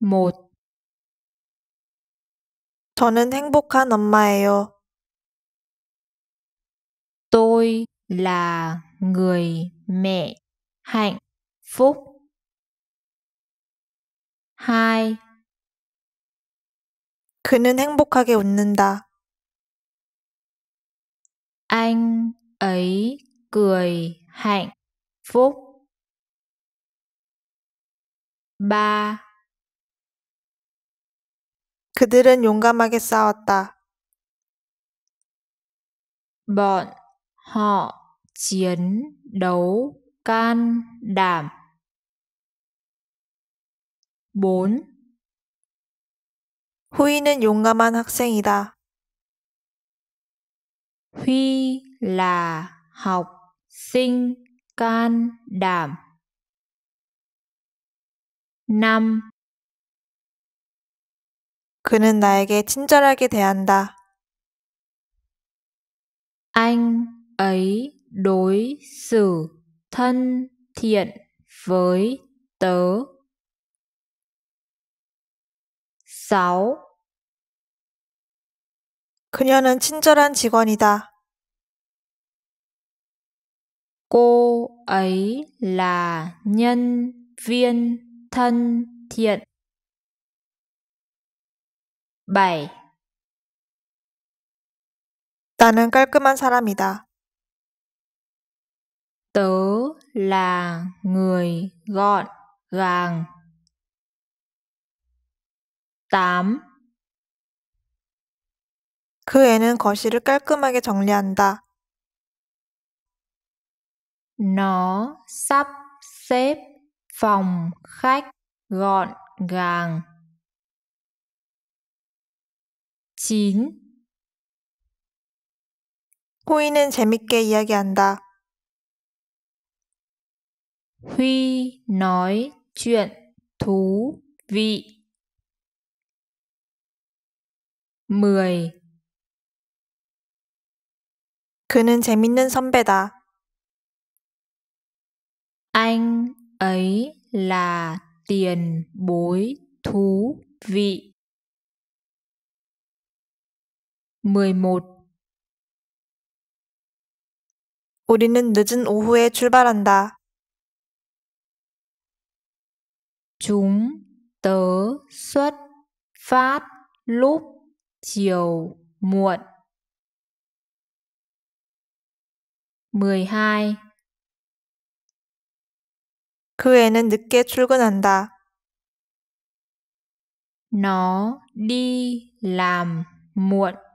một 저는 행복한 엄마예요. Tôi là người mẹ hạnh phúc. hai 그는 행복하게 웃는다. Anh ấy cười hạnh phúc. ba 그들은 용감하게 싸웠다. Bọn họ chiến đấu can đảm. 4. 후이는 용감한 학생이다. Huy là học sinh can đảm. 5. 그는 나에게 친절하게 대한다. Anh ấy đối xử thân thiện với tớ. 6. 그녀는 친절한 직원이다. Cô ấy là nhân viên thân thiện. 7. 나는 깔끔한 사람이다. Tớ là người gọn gàng. 8. 그 애는 거실을 깔끔하게 정리한다. Nó sắp xếp phòng khách gọn gàng. 9 꾸이는 재밌게 이야기한다. Huy nói chuyện thú vị. 10 그는 재밌는 선배다. Anh ấy là tiền bối thú vị. 11 우리는 늦은 오후에 출발한다. Chúng tớ xuất phát lúc chiều muộn. 12. 그 애는 늦게 출근한다. Nó đi làm muộn.